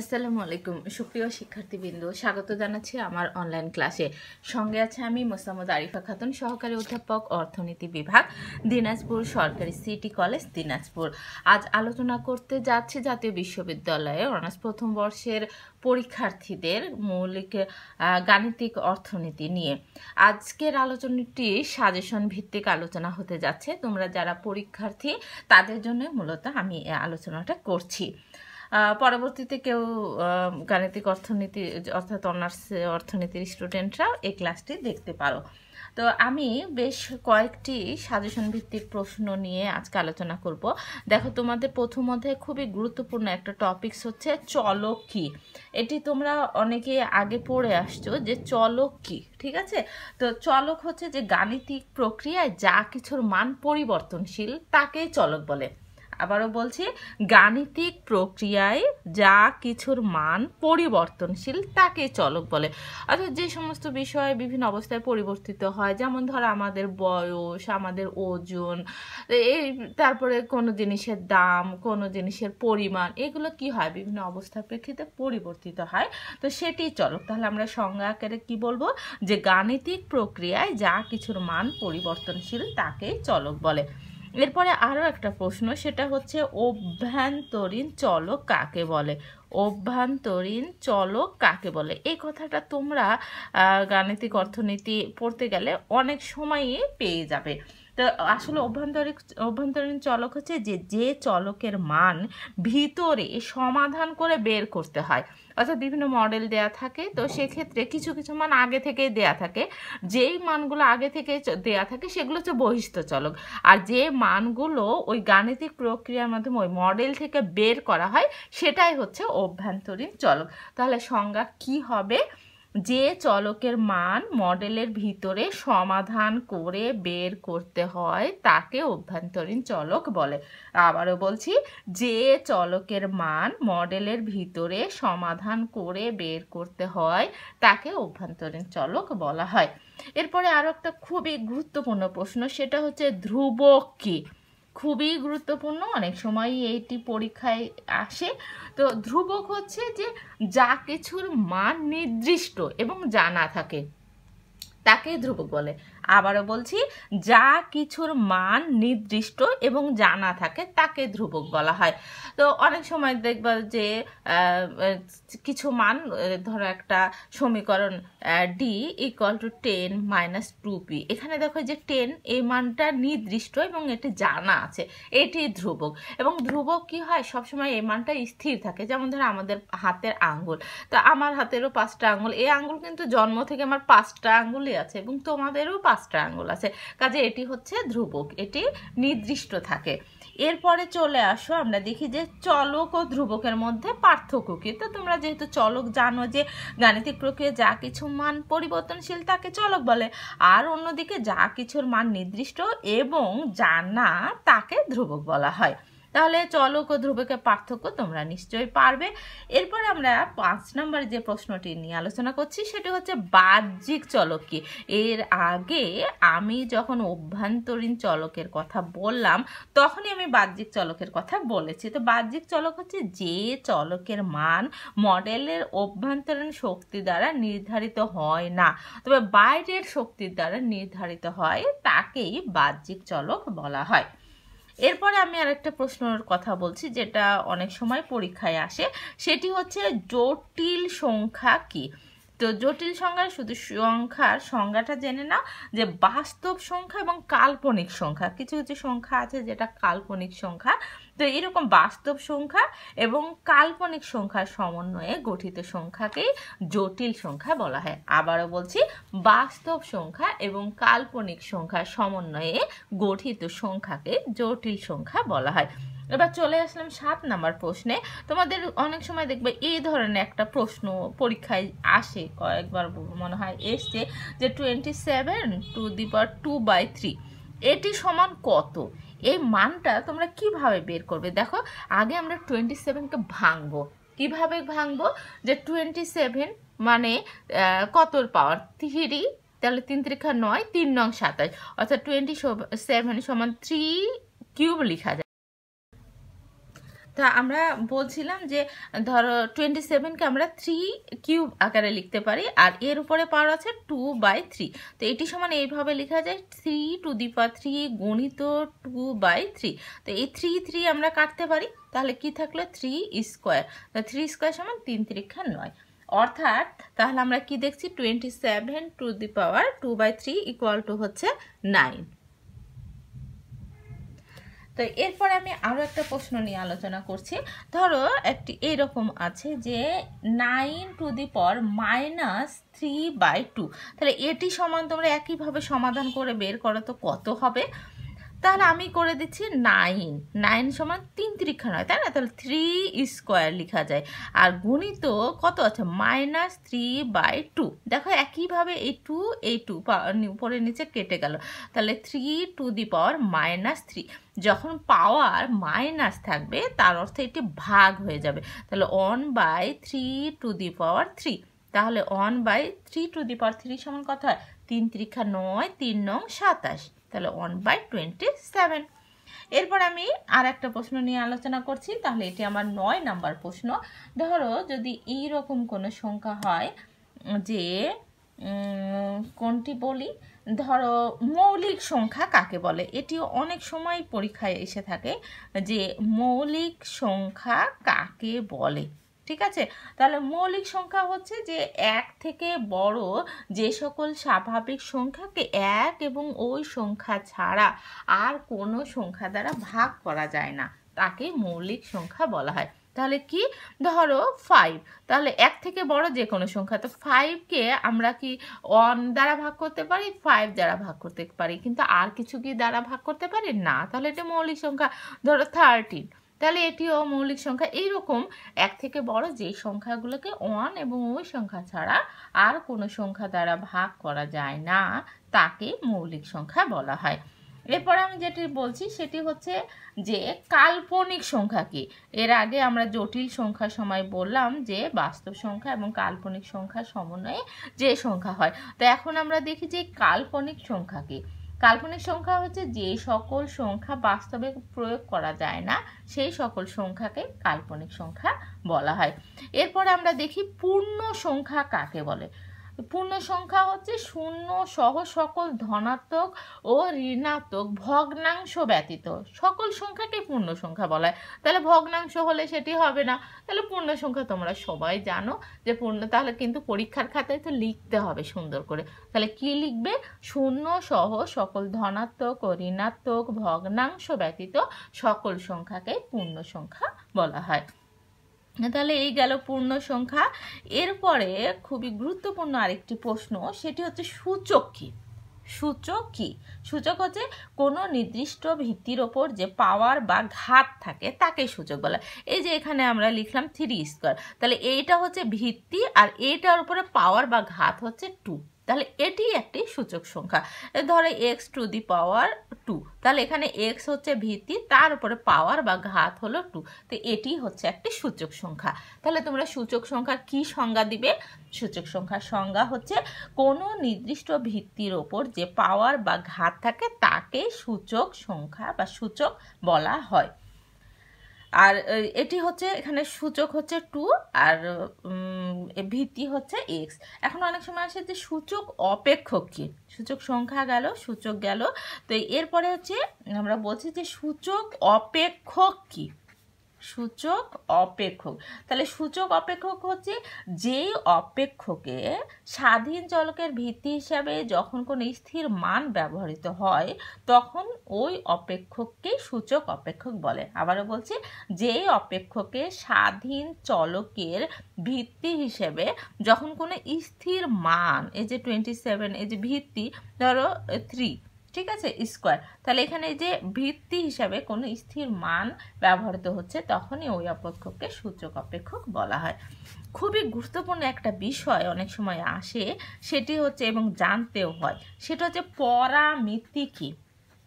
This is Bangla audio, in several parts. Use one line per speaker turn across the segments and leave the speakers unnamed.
আসসালামু আলাইকুম সুপ্রিয় শিক্ষার্থীবৃন্দ স্বাগত জানাচ্ছি আমার অনলাইন ক্লাসে সঙ্গে আছে আমি মোসাম্মদ আরিফা খাতুন সহকারী অধ্যাপক অর্থনীতি বিভাগ দিনাজপুর সরকারি সিটি কলেজ দিনাজপুর আজ আলোচনা করতে যাচ্ছি জাতীয় বিশ্ববিদ্যালয়ে অনার্স প্রথম বর্ষের পরীক্ষার্থীদের মৌলিক গাণিতিক অর্থনীতি নিয়ে আজকের আলোচনাটি সাজেশন ভিত্তিক আলোচনা হতে যাচ্ছে তোমরা যারা পরীক্ষার্থী তাদের জন্য মূলত আমি আলোচনাটা করছি পরবর্তীতে কেউ গাণিতিক অর্থনীতি অর্থাৎ অনার্স অর্থনীতির স্টুডেন্টরাও এই ক্লাসটি দেখতে পারো তো আমি বেশ কয়েকটি সাজেশন ভিত্তিক প্রশ্ন নিয়ে আজকে আলোচনা করব দেখো তোমাদের প্রথম খুবই গুরুত্বপূর্ণ একটা টপিকস হচ্ছে চলক কি এটি তোমরা অনেকে আগে পড়ে আসছো যে চলক কি ঠিক আছে তো চলক হচ্ছে যে গাণিতিক প্রক্রিয়ায় যা কিছুর মান পরিবর্তনশীল তাকেই চলক বলে আবারও বলছি গাণিতিক প্রক্রিয়ায় যা কিছুর মান পরিবর্তনশীল তাকে চলক বলে অর্থাৎ যে সমস্ত বিষয় বিভিন্ন অবস্থায় পরিবর্তিত হয় যেমন ধরো আমাদের বয়স আমাদের ওজন এই তারপরে কোনো জিনিসের দাম কোনো জিনিসের পরিমাণ এগুলো কি হয় বিভিন্ন অবস্থার প্রেক্ষিতে পরিবর্তিত হয় তো সেটি চলক তাহলে আমরা সংজ্ঞা আকারে কী বলবো যে গাণিতিক প্রক্রিয়ায় যা কিছুর মান পরিবর্তনশীল তাকেই চলক বলে এরপরে আরও একটা প্রশ্ন সেটা হচ্ছে অভ্যন্তরীণ চলো কাকে বলে অভ্যন্তরীণ চলো কাকে বলে এই কথাটা তোমরা গাণিতিক অর্থনীতি পড়তে গেলে অনেক সময়ই পেয়ে যাবে তো আসলে অভ্যন্তরিক অভ্যন্তরীণ চলক হচ্ছে যে যে চলকের মান ভিতরে সমাধান করে বের করতে হয় অর্থাৎ বিভিন্ন মডেল দেয়া থাকে তো সেক্ষেত্রে কিছু কিছু মান আগে থেকেই দেয়া থাকে যেই মানগুলো আগে থেকে দেয়া থাকে সেগুলো হচ্ছে বহিষ্ঠ চলক আর যে মানগুলো ওই গাণিতিক প্রক্রিয়ার মাধ্যমে ওই মডেল থেকে বের করা হয় সেটাই হচ্ছে অভ্যন্তরীণ চলক তাহলে সংজ্ঞা কি হবে যে চলকের মান মডেলের ভিতরে সমাধান করে বের করতে হয় তাকে অভ্যন্তরীণ চলক বলে আবারও বলছি যে চলকের মান মডেলের ভিতরে সমাধান করে বের করতে হয় তাকে অভ্যন্তরীণ চলক বলা হয় এরপরে আরও একটা খুবই গুরুত্বপূর্ণ প্রশ্ন সেটা হচ্ছে ধ্রুবক কী খুবই গুরুত্বপূর্ণ অনেক সময় এইটি পরীক্ষায় আসে তো ধ্রুবক হচ্ছে যে যা কিছুর মান নির্দিষ্ট এবং জানা থাকে তাকে ধ্রুবক বলে আবারও বলছি যা কিছুর মান নির্দিষ্ট এবং জানা থাকে তাকে ধ্রুবক বলা হয় তো অনেক সময় দেখবা যে কিছু মান ধরো একটা সমীকরণ D equal to ten minus two P এখানে দেখো যে টেন এই মানটা নির্দিষ্ট এবং এটি জানা আছে এটি ধ্রুবক এবং ধ্রুবক কি হয় সবসময় এই মানটা স্থির থাকে যেমন ধরো আমাদের হাতের আঙ্গুল তো আমার হাতেরও পাঁচটা আঙ্গুল এই আঙ্গুল কিন্তু জন্ম থেকে আমার পাঁচটা আঙ্গুলই আছে এবং তোমাদেরও পাঁচ পাঁচটা আঙ্গুল আছে কাজে এটি হচ্ছে ধ্রুবক এটি নির্দিষ্ট থাকে এরপরে চলে আসো আমরা দেখি যে চলক ও ধ্রুবকের মধ্যে পার্থক্য কী তো তোমরা যেহেতু চলক জানো যে গাণিতিক প্রক্রিয়া যা কিছু মান পরিবর্তনশীল তাকে চলক বলে আর অন্যদিকে যা কিছুর মান নির্দিষ্ট এবং জানা তাকে ধ্রুবক বলা হয় তাহলে চলক ও ধ্রুবকের পার্থক্য তোমরা নিশ্চয়ই পারবে এরপর আমরা পাঁচ নম্বর যে প্রশ্নটি নিয়ে আলোচনা করছি সেটি হচ্ছে বাহ্যিক চলক কি এর আগে আমি যখন অভ্যন্তরীণ চলকের কথা বললাম তখনই আমি বাহ্যিক চলকের কথা বলেছি তো বাহ্যিক চলক হচ্ছে যে চলকের মান মডেলের অভ্যন্তরীণ শক্তি দ্বারা নির্ধারিত হয় না তবে বাইরের শক্তির দ্বারা নির্ধারিত হয় তাকেই বাহ্যিক চলক বলা হয় এরপরে আমি আরেকটা প্রশ্নের কথা বলছি যেটা অনেক সময় পরীক্ষায় আসে সেটি হচ্ছে জটিল সংখ্যা কী তো জটিল সংখ্যার শুধু সংখ্যার সংজ্ঞাটা জেনে নাও যে বাস্তব সংখ্যা এবং কাল্পনিক সংখ্যা কিছু কিছু সংখ্যা আছে যেটা কাল্পনিক সংখ্যা তো এরকম বাস্তব সংখ্যা এবং কাল্পনিক সংখ্যার সমন্বয়ে গঠিত সংখ্যাকেই জটিল সংখ্যা বলা হয় আবারও বলছি বাস্তব সংখ্যা এবং কাল্পনিক সংখ্যার সমন্বয়ে গঠিত সংখ্যাকে জটিল সংখ্যা বলা হয় এবার চলে আসলাম সাত নাম্বার প্রশ্নে তোমাদের অনেক সময় দেখবে এই ধরনের একটা প্রশ্ন পরীক্ষায় আসে কয়েকবার মনে হয় এসছে যে twenty seven to the power two by three এটি সমান কত এই মানটা তোমরা কিভাবে বের করবে দেখো আগে আমরা টোয়েন্টি সেভেনকে ভাঙবো কীভাবে ভাঙবো যে টোয়েন্টি সেভেন মানে কতর পাওয়ার থ্রি তাহলে তিন তিরিখা নয় তিন নং সাতাশ অর্থাৎ টোয়েন্টি সেভেন সমান থ্রি কিউব লিখা যায় তা আমরা বলছিলাম যে ধরো টোয়েন্টি সেভেনকে আমরা থ্রি কিউব আকারে লিখতে পারি আর এর উপরে পাওয়ার আছে টু বাই থ্রি তো এটি সমান এইভাবে লেখা যায় three to the power three গণিত টু বাই থ্রি তো এই থ্রি থ্রি আমরা কাটতে পারি তাহলে কি থাকলো থ্রি স্কোয়ার থ্রি স্কোয়ার সমান তিন তিরিক্ষা নয় অর্থাৎ তাহলে আমরা কি দেখছি twenty seven to the power two by three equal to হচ্ছে নাইন তো এরপরে আমি আরও একটা প্রশ্ন নিয়ে আলোচনা করছি ধরো একটি এরকম আছে যে নাইন টু দি পর মাইনাস থ্রি বাই টু তাহলে এটি সমান তোমরা একইভাবে সমাধান করে বের করো তো কত হবে তাহলে আমি করে দিচ্ছি নাইন নাইন সমান তিন ত্রিক্ষা নয় তাই না তাহলে থ্রি স্কোয়ার লেখা যায় আর গুণিত কত আছে মাইনাস থ্রি বাই টু দেখো একইভাবে এই টু এই টু উপরে নিচে কেটে গেল তাহলে three to the power minus three যখন পাওয়ার মাইনাস থাকবে তার অর্থে এটি ভাগ হয়ে যাবে তাহলে one by three to the power three তাহলে one by three to the power three সমান কত হয় তিন তিরিক্ষা নয় তিন নং সাতাশ তাহলে ওয়ান বাই টোয়েন্টি সেভেন এরপর আমি আর একটা প্রশ্ন নিয়ে আলোচনা করছি তাহলে এটি আমার নয় নাম্বার প্রশ্ন ধরো যদি এই রকম কোনো সংখ্যা হয় যে কোনটি বলি ধরো মৌলিক সংখ্যা কাকে বলে এটিও অনেক সময় পরীক্ষায় এসে থাকে যে মৌলিক সংখ্যা কাকে বলে ঠিক আছে তাহলে মৌলিক সংখ্যা হচ্ছে যে এক থেকে বড় যে সকল স্বাভাবিক সংখ্যাকে এক এবং ওই সংখ্যা ছাড়া আর কোনো সংখ্যা দ্বারা ভাগ করা যায় না তাকে মৌলিক সংখ্যা বলা হয় তাহলে কি ধরো ফাইভ তাহলে এক থেকে বড় যে কোনো সংখ্যা তো ফাইভকে আমরা কি ওয়ান দ্বারা ভাগ করতে পারি ফাইভ দ্বারা ভাগ করতে পারি কিন্তু আর কিছু কি দ্বারা ভাগ করতে পারি না তাহলে এটা মৌলিক সংখ্যা ধরো থার্টিন তাহলে এটিও মৌলিক সংখ্যা এইরকম এক থেকে বড় যে সংখ্যাগুলোকে ওয়ান এবং ওই সংখ্যা ছাড়া আর কোনো সংখ্যা দ্বারা ভাগ করা যায় না তাকে মৌলিক সংখ্যা বলা হয় এরপরে আমি যেটি বলছি সেটি হচ্ছে যে কাল্পনিক সংখ্যা কি এর আগে আমরা জটিল সংখ্যা সময় বললাম যে বাস্তব সংখ্যা এবং কাল্পনিক সংখ্যা সমন্বয়ে যে সংখ্যা হয় তো এখন আমরা দেখি যে কাল্পনিক সংখ্যা কি কাল্পনিক সংখ্যা হচ্ছে যে সকল সংখ্যা বাস্তবে প্রয়োগ করা যায় না সেই সকল সংখ্যাকে কাল্পনিক সংখ্যা বলা হয় এরপরে আমরা দেখি পূর্ণ সংখ্যা কাকে বলে পূর্ণ সংখ্যা হচ্ছে শূন্য সহ সকল ধনাত্মক ও ঋণাত্মক ভগ্নাংশ ব্যতীত সকল সংখ্যাকে পূর্ণ সংখ্যা বলা হয় তাহলে ভগ্নাংশ হলে সেটি হবে না তাহলে পূর্ণ সংখ্যা তোমরা সবাই জানো যে পূর্ণ তাহলে কিন্তু পরীক্ষার খাতায় তো লিখতে হবে সুন্দর করে তাহলে কি লিখবে শূন্য সহ সকল ধনাত্মক ও ঋণাত্মক ভগ্নাংশ ব্যতীত সকল সংখ্যাকে পূর্ণ সংখ্যা বলা হয় তাহলে এই গেল পূর্ণ সংখ্যা এরপরে খুবই গুরুত্বপূর্ণ আরেকটি প্রশ্ন সেটি হচ্ছে সূচক কী সূচক কী সূচক হচ্ছে কোনো নির্দিষ্ট ভিত্তির ওপর যে পাওয়ার বা ঘাত থাকে তাকে সূচক বলা এই যে এখানে আমরা লিখলাম থ্রি স্কোয়ার তাহলে এইটা হচ্ছে ভিত্তি আর এইটার উপরে পাওয়ার বা ঘাত হচ্ছে টু তাহলে এটি একটি সূচক সংখ্যা ধরে X to the power two তাহলে এখানে এক্স হচ্ছে ভিত্তি তার উপরে পাওয়ার বা ঘাত হলো টু তো এটি হচ্ছে একটি সূচক সংখ্যা তাহলে তোমরা সূচক সংখ্যার কি সংজ্ঞা দিবে সূচক সংখ্যার সংজ্ঞা হচ্ছে কোনো নির্দিষ্ট ভিত্তির ওপর যে পাওয়ার বা ঘাত থাকে তাকে সূচক সংখ্যা বা সূচক বলা হয় আর এটি হচ্ছে এখানে সূচক হচ্ছে টু আর ভিত্তি হচ্ছে এক্স এখন অনেক সময় আসে যে সূচক অপেক্ষক কি সূচক সংখ্যা গেল সূচক গেল তো এরপরে হচ্ছে আমরা বলছি যে সূচক অপেক্ষক কী সূচক অপেক্ষক তাহলে সূচক অপেক্ষক হচ্ছে যেই অপেক্ষকে স্বাধীন চলকের ভিত্তি হিসাবে যখন কোনো স্থির মান ব্যবহৃত হয় তখন ওই অপেক্ষককে সূচক অপেক্ষক বলে আবারও বলছি যেই অপেক্ষকে স্বাধীন চলকের ভিত্তি হিসেবে যখন কোনো স্থির মান এই যে টোয়েন্টি সেভেন এই যে ভিত্তি ধরো থ্রি ঠিক আছে স্কোয়ার তাহলে এখানে যে ভিত্তি হিসাবে কোনো স্থির মান ব্যবহৃত হচ্ছে তখনই ওই অপেক্ষককে সূচক অপেক্ষক বলা হয় খুবই গুরুত্বপূর্ণ একটা বিষয় অনেক সময় আসে সেটি হচ্ছে এবং জানতেও হয় সেটা হচ্ছে পরামিতি কি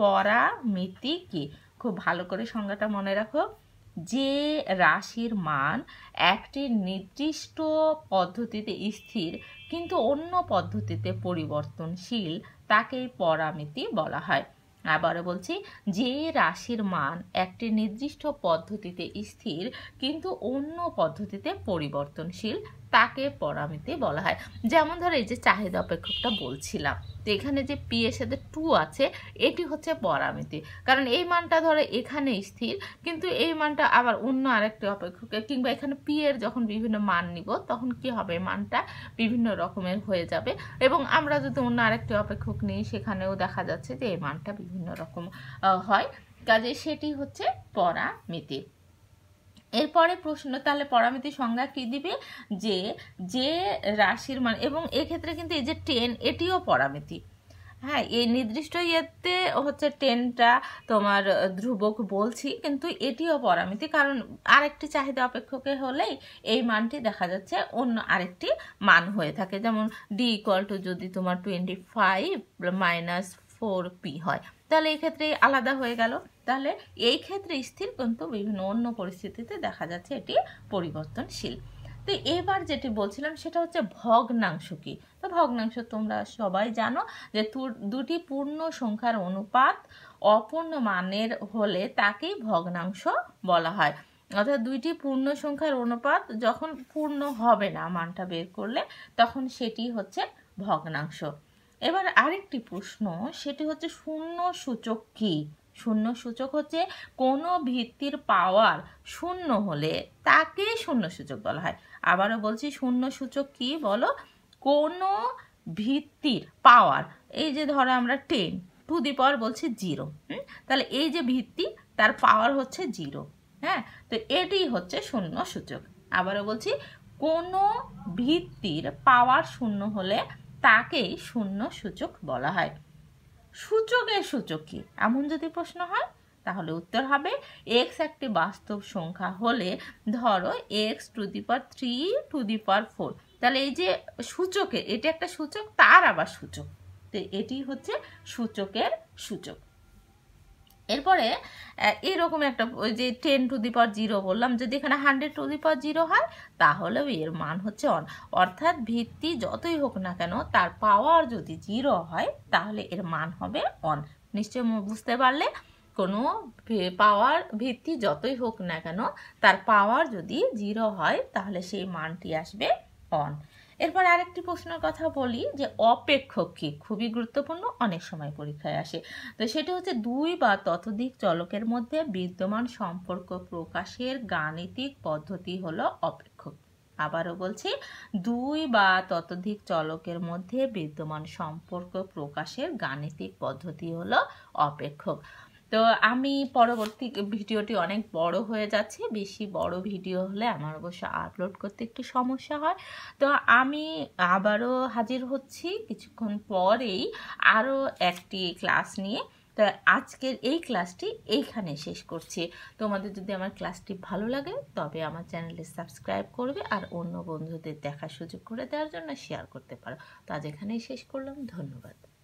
পরামিতি কি খুব ভালো করে সংজ্ঞাটা মনে রাখো যে রাশির মান একটি নির্দিষ্ট পদ্ধতিতে স্থির কিন্তু অন্য পদ্ধতিতে পরিবর্তনশীল তাকে পরামিতি বলা হয় আবারও বলছি যে রাশির মান একটি নির্দিষ্ট পদ্ধতিতে স্থির কিন্তু অন্য পদ্ধতিতে পরিবর্তনশীল তাকে পরামিতি বলা হয় যেমন ধরো এই যে চাহিদা অপেক্ষকটা বলছিলাম তো এখানে যে পি এর সাথে টু আছে এটি হচ্ছে পরামিতি কারণ এই মানটা ধরো এখানে স্থির কিন্তু এই মানটা আবার অন্য আরেকটি অপেক্ষকে কিংবা এখানে পি এর যখন বিভিন্ন মান নিব তখন কি হবে মানটা বিভিন্ন রকমের হয়ে যাবে এবং আমরা যদি অন্য আরেকটি অপেক্ষক নিই সেখানেও দেখা যাচ্ছে যে এই মানটা বিভিন্ন রকম হয় কাজে সেটি হচ্ছে পরামিতি এরপরে প্রশ্ন তাহলে পরামিতি সংজ্ঞা কী দিবে যে যে রাশির মান এবং এক্ষেত্রে কিন্তু এই যে টেন এটিও পরামিতি হ্যাঁ এই নির্দিষ্ট ইয়েতে হচ্ছে টেনটা তোমার ধ্রুবক বলছি কিন্তু এটিও পরামিতি কারণ আরেকটি চাহিদা অপেক্ষকে হলেই এই মানটি দেখা যাচ্ছে অন্য আরেকটি মান হয়ে থাকে যেমন ডি ইকুয়াল টু যদি তোমার twenty five minus four P হয় তাহলে এক্ষেত্রে আলাদা হয়ে গেল তাহলে এই ক্ষেত্রে স্থির কিন্তু বিভিন্ন অন্য পরিস্থিতিতে দেখা যাচ্ছে এটি পরিবর্তনশীল তো এবার যেটি বলছিলাম সেটা হচ্ছে ভগ্নাংশ কি তো ভগ্নাংশ তোমরা সবাই জানো যে দুটি পূর্ণ সংখ্যার অনুপাত অপূর্ণ মানের হলে তাকেই ভগ্নাংশ বলা হয় অর্থাৎ দুইটি পূর্ণ সংখ্যার অনুপাত যখন পূর্ণ হবে না মানটা বের করলে তখন সেটি হচ্ছে ভগ্নাংশ এবার আরেকটি প্রশ্ন সেটি হচ্ছে শূন্য সূচক কী শূন্য সূচক হচ্ছে কোনো ভিত্তির পাওয়ার শূন্য হলে তাকে শূন্য সূচক বলা হয় আবারও বলছি শূন্য সূচক কি বলো কোনো ভিত্তির পাওয়ার এই যে ধরো আমরা টেন টু দি পাওয়ার বলছে জিরো তাহলে এই যে ভিত্তি তার পাওয়ার হচ্ছে জিরো হ্যাঁ তো এটি হচ্ছে শূন্য সূচক আবারও বলছি কোনো ভিত্তির পাওয়ার শূন্য হলে তাকেই শূন্য সূচক বলা হয় সূচকের সূচক কী এমন যদি প্রশ্ন হয় তাহলে উত্তর হবে এক্স একটি বাস্তব সংখ্যা হলে ধরো X to the power three to the power four তাহলে এই যে সূচকের এটা একটা সূচক তার আবার সূচক তো এটি হচ্ছে সূচকের সূচক এরপরে এরকম একটা ওই যে ten to the power zero বললাম যদি এখানে hundred to the power zero হয় তাহলেও এর মান হচ্ছে অন অর্থাৎ ভিত্তি যতই হোক না কেন তার পাওয়ার যদি জিরো হয় তাহলে এর মান হবে অন নিশ্চয় বুঝতে পারলে কোনো পাওয়ার ভিত্তি যতই হোক না কেন তার পাওয়ার যদি জিরো হয় তাহলে সেই মানটি আসবে অন এরপর আরেকটি প্রশ্নের কথা বলি যে অপেক্ষক কী খুবই গুরুত্বপূর্ণ অনেক সময় পরীক্ষায় আসে তো সেটা হচ্ছে দুই বা ততোধিক চলকের মধ্যে বিদ্যমান সম্পর্ক প্রকাশের গাণিতিক পদ্ধতি হলো অপেক্ষক আবারও বলছি দুই বা ততোধিক চলকের মধ্যে বিদ্যমান সম্পর্ক প্রকাশের গাণিতিক পদ্ধতি হলো অপেক্ষক তো আমি পরবর্তী ভিডিওটি অনেক বড় হয়ে যাচ্ছে বেশি বড় ভিডিও হলে আমার অবশ্য আপলোড করতে একটু সমস্যা হয় তো আমি আবারও হাজির হচ্ছি কিছুক্ষণ পরেই আরও একটি ক্লাস নিয়ে তা আজকের এই ক্লাসটি এইখানে শেষ করছি তোমাদের যদি আমার ক্লাসটি ভালো লাগে তবে আমার চ্যানেলে সাবস্ক্রাইব করবে আর অন্য বন্ধুদের দেখার সুযোগ করে দেওয়ার জন্য শেয়ার করতে পারো তো আজ এখানেই শেষ করলাম ধন্যবাদ